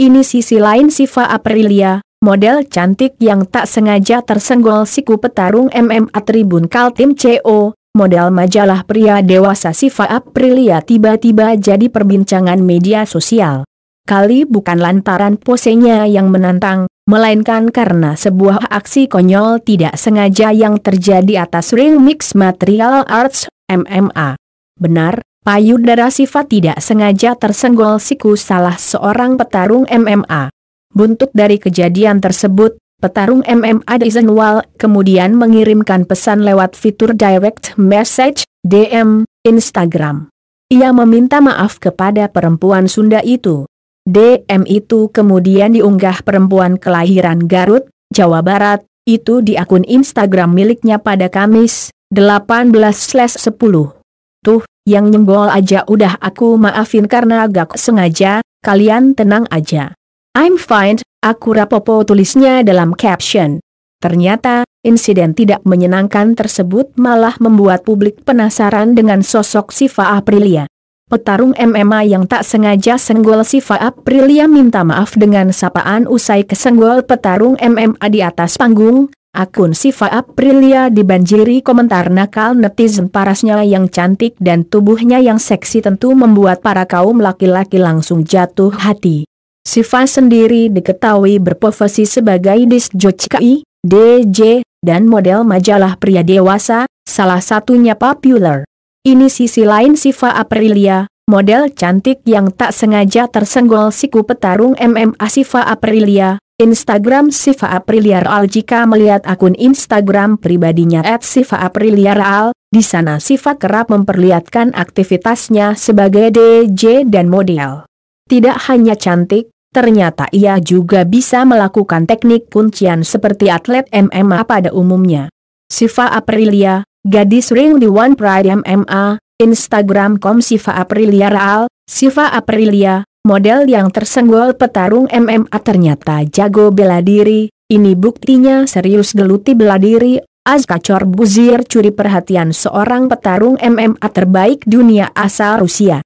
Ini sisi lain Siva Aprilia, model cantik yang tak sengaja tersenggol siku petarung MMA Tribun Kaltim CO, model majalah pria dewasa Siva Aprilia tiba-tiba jadi perbincangan media sosial. Kali bukan lantaran posenya yang menantang, melainkan karena sebuah aksi konyol tidak sengaja yang terjadi atas ring mix material arts, MMA. Benar, Payudara sifat tidak sengaja tersenggol siku salah seorang petarung MMA. Buntut dari kejadian tersebut, petarung MMA Dizenwal kemudian mengirimkan pesan lewat fitur direct message, DM, Instagram. Ia meminta maaf kepada perempuan Sunda itu. DM itu kemudian diunggah perempuan kelahiran Garut, Jawa Barat, itu di akun Instagram miliknya pada Kamis, 18-10. Tuh, yang nyembol aja udah aku maafin karena agak sengaja, kalian tenang aja. I'm fine, aku rapopo tulisnya dalam caption. Ternyata, insiden tidak menyenangkan tersebut malah membuat publik penasaran dengan sosok Siva Aprilia. Petarung MMA yang tak sengaja senggol Siva Aprilia minta maaf dengan sapaan usai kesenggol petarung MMA di atas panggung, Akun Siva Aprilia dibanjiri komentar nakal netizen parasnya yang cantik dan tubuhnya yang seksi tentu membuat para kaum laki-laki langsung jatuh hati. Siva sendiri diketahui berprofesi sebagai jockey, DJ, dan model majalah pria dewasa, salah satunya popular. Ini sisi lain Siva Aprilia, model cantik yang tak sengaja tersenggol siku petarung MMA Siva Aprilia, Instagram Siva Aprilia Jika melihat akun Instagram pribadinya at Siva Apriliaral, di sana Siva kerap memperlihatkan aktivitasnya sebagai DJ dan model. Tidak hanya cantik, ternyata ia juga bisa melakukan teknik kuncian seperti atlet MMA pada umumnya. Siva Aprilia, gadis ring di One Pride MMA, Instagram.com Siva Aprilia Raal, Siva Aprilia, model yang tersenggol petarung MMA ternyata jago bela diri, ini buktinya serius geluti bela diri, Azkacor Buzir curi perhatian seorang petarung MMA terbaik dunia asal Rusia.